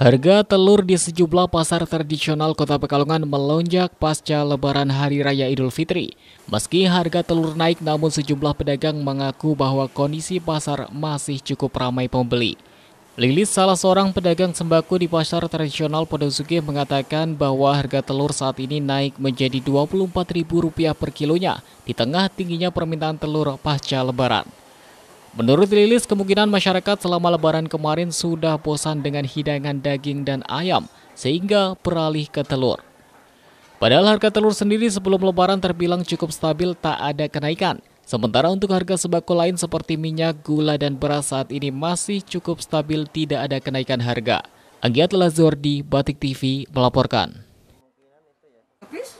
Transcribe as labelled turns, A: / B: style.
A: Harga telur di sejumlah pasar tradisional kota Pekalongan melonjak pasca lebaran Hari Raya Idul Fitri. Meski harga telur naik namun sejumlah pedagang mengaku bahwa kondisi pasar masih cukup ramai pembeli. Lilis salah seorang pedagang sembako di pasar tradisional Podosuke mengatakan bahwa harga telur saat ini naik menjadi Rp24.000 per kilonya di tengah tingginya permintaan telur pasca lebaran. Menurut Lilis, kemungkinan masyarakat selama lebaran kemarin sudah bosan dengan hidangan daging dan ayam, sehingga beralih ke telur. Padahal harga telur sendiri sebelum lebaran terbilang cukup stabil tak ada kenaikan. Sementara untuk harga sembako lain seperti minyak, gula, dan beras saat ini masih cukup stabil tidak ada kenaikan harga. Anggiat Lazordi, Batik TV, melaporkan. Hmm,